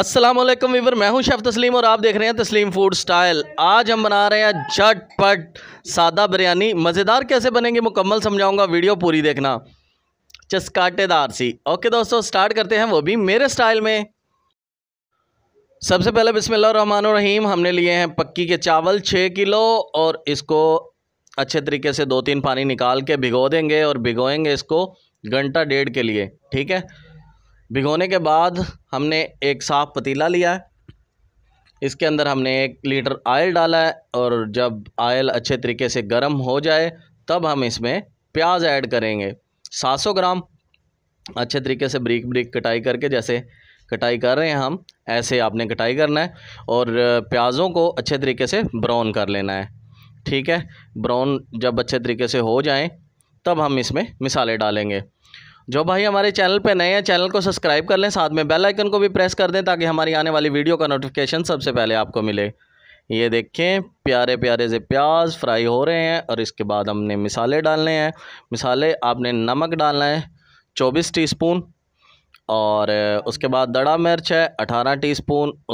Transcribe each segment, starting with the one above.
Aslam Weaver मैं हूं chef तस्लीम और आप देख रहे हैं तस्लीम फूड स्टाइल आज हम बना रहे हैं झटपट सादा बिरयानी मज़ेदार कैसे बनेंगे मुकम्मल समझाऊंगा वीडियो पूरी देखना चस्काटेदार सी ओके दोस्तों स्टार्ट करते हैं वो भी मेरे स्टाइल में सबसे पहले बसमान रहीम हमने लिए हैं पक्की के चावल छः किलो और इसको अच्छे तरीके से दो तीन पानी निकाल के भिगो देंगे और भिगोएंगे इसको घंटा डेढ़ के लिए ठीक है भिगोने के बाद हमने एक साफ़ पतीला लिया है इसके अंदर हमने एक लीटर आयल डाला है और जब आयल अच्छे तरीके से गर्म हो जाए तब हम इसमें प्याज ऐड करेंगे 700 ग्राम अच्छे तरीके से ब्रीक ब्रीक कटाई करके जैसे कटाई कर रहे हैं हम ऐसे आपने कटाई करना है और प्याज़ों को अच्छे तरीके से ब्राउन कर लेना है ठीक है ब्राउन जब अच्छे तरीके से हो जाए तब हम इसमें मिसाले डालेंगे जो भाई हमारे चैनल पे नए हैं चैनल को सब्सक्राइब कर लें साथ में बेल आइकन को भी प्रेस कर दें ताकि हमारी आने वाली वीडियो का नोटिफिकेशन सबसे पहले आपको मिले ये देखें प्यारे प्यारे से प्याज फ्राई हो रहे हैं और इसके बाद हमने मिसाले डालने हैं मिसाले आपने नमक डालना है चौबीस टी और उसके बाद दड़ा मिर्च है अठारह टी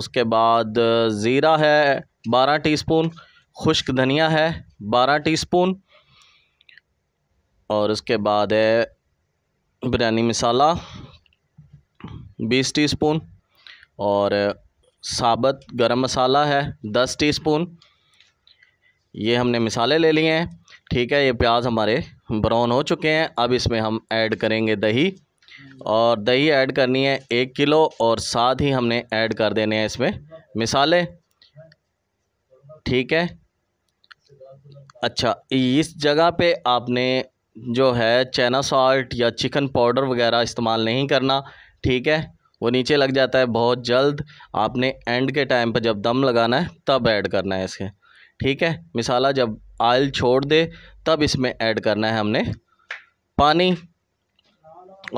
उसके बाद ज़ीरा है बारह टी स्पून खुश्क धनिया है बारह स्पून और उसके बाद है बिरयानी मसाला बीस टीस्पून और साबत गरम मसाला है दस टीस्पून ये हमने मिसाले ले लिए हैं ठीक है ये प्याज हमारे ब्राउन हो चुके हैं अब इसमें हम ऐड करेंगे दही और दही ऐड करनी है एक किलो और साथ ही हमने ऐड कर देने हैं इसमें मिसाले ठीक है अच्छा इस जगह पे आपने जो है चना सॉल्ट या चिकन पाउडर वगैरह इस्तेमाल नहीं करना ठीक है वो नीचे लग जाता है बहुत जल्द आपने एंड के टाइम पर जब दम लगाना है तब ऐड करना है इसके ठीक है मिसाला जब आयल छोड़ दे तब इसमें ऐड करना है हमने पानी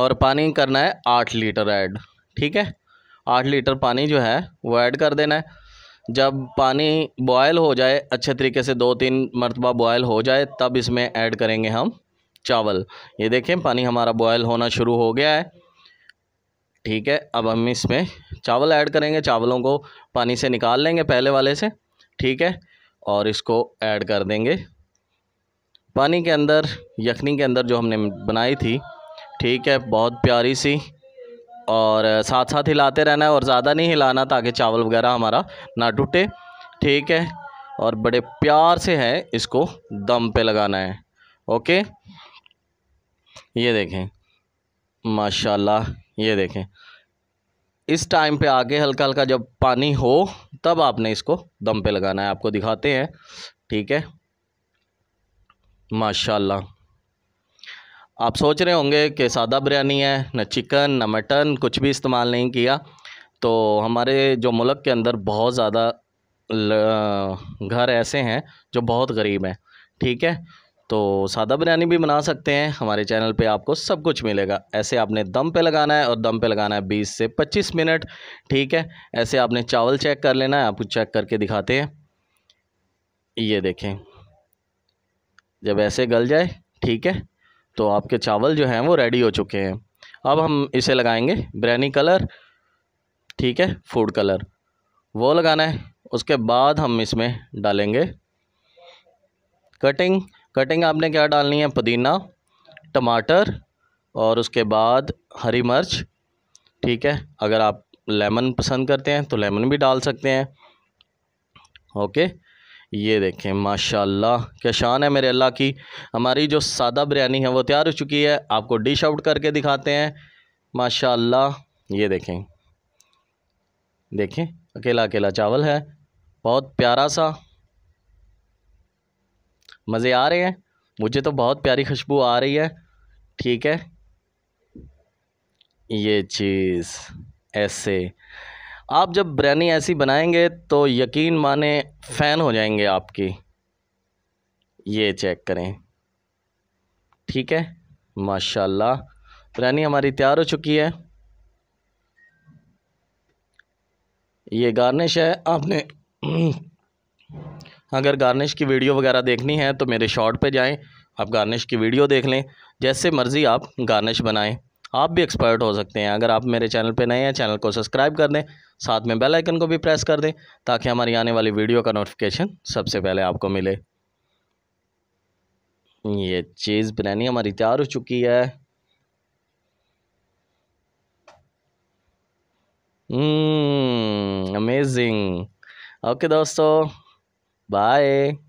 और पानी करना है आठ लीटर ऐड ठीक है आठ लीटर पानी जो है वो ऐड कर देना है जब पानी बॉयल हो जाए अच्छे तरीके से दो तीन मरतबा बॉयल हो जाए तब इसमें ऐड करेंगे हम चावल ये देखें पानी हमारा बॉयल होना शुरू हो गया है ठीक है अब हम इसमें चावल ऐड करेंगे चावलों को पानी से निकाल लेंगे पहले वाले से ठीक है और इसको ऐड कर देंगे पानी के अंदर यखनी के अंदर जो हमने बनाई थी ठीक है बहुत प्यारी सी और साथ साथ हिलाते रहना है और ज़्यादा नहीं हिलाना ताकि चावल वगैरह हमारा ना टूटे ठीक है और बड़े प्यार से है इसको दम पे लगाना है ओके ये देखें माशाल्लाह ये देखें इस टाइम पे आगे हल्का हल्का जब पानी हो तब आपने इसको दम पे लगाना है आपको दिखाते हैं ठीक है माशाल्लाह आप सोच रहे होंगे कि सादा बिरयानी है न चिकन न मटन कुछ भी इस्तेमाल नहीं किया तो हमारे जो मुल्क के अंदर बहुत ज़्यादा घर ऐसे हैं जो बहुत गरीब हैं ठीक है तो सादा बिरयानी भी बना सकते हैं हमारे चैनल पे आपको सब कुछ मिलेगा ऐसे आपने दम पे लगाना है और दम पे लगाना है 20 से 25 मिनट ठीक है ऐसे आपने चावल चेक कर लेना है आपको चेक करके दिखाते हैं ये देखें जब ऐसे गल जाए ठीक है तो आपके चावल जो हैं वो रेडी हो चुके हैं अब हम इसे लगाएंगे बिरयानी कलर ठीक है फूड कलर वो लगाना है उसके बाद हम इसमें डालेंगे कटिंग कटिंग आपने क्या डालनी है पुदीना टमाटर और उसके बाद हरी मिर्च ठीक है अगर आप लेमन पसंद करते हैं तो लेमन भी डाल सकते हैं ओके ये देखें माशाल्लाह क्या शान है मेरे अल्लाह की हमारी जो सादा बिरयानी है वो तैयार हो चुकी है आपको डिश आउट करके दिखाते हैं माशाल्लाह ये देखें देखें अकेला अकेला चावल है बहुत प्यारा सा मज़े आ रहे हैं मुझे तो बहुत प्यारी खुशबू आ रही है ठीक है ये चीज़ ऐसे आप जब बिरयानी ऐसी बनाएंगे तो यकीन माने फ़ैन हो जाएंगे आपकी ये चेक करें ठीक है माशाल्लाह बिरयानी हमारी तैयार हो चुकी है ये गार्निश है आपने अगर गार्निश की वीडियो वगैरह देखनी है तो मेरे शॉर्ट पे जाएं आप गार्निश की वीडियो देख लें जैसे मर्ज़ी आप गार्निश बनाएं आप भी एक्सपर्ट हो सकते हैं अगर आप मेरे चैनल पे नए हैं चैनल को सब्सक्राइब कर दें साथ में बेल आइकन को भी प्रेस कर दें ताकि हमारी आने वाली वीडियो का नोटिफिकेशन सबसे पहले आपको मिले ये चीज़ बिरयानी हमारी तैयार हो चुकी है अमेजिंग हम्म, ओके दोस्तों Bye.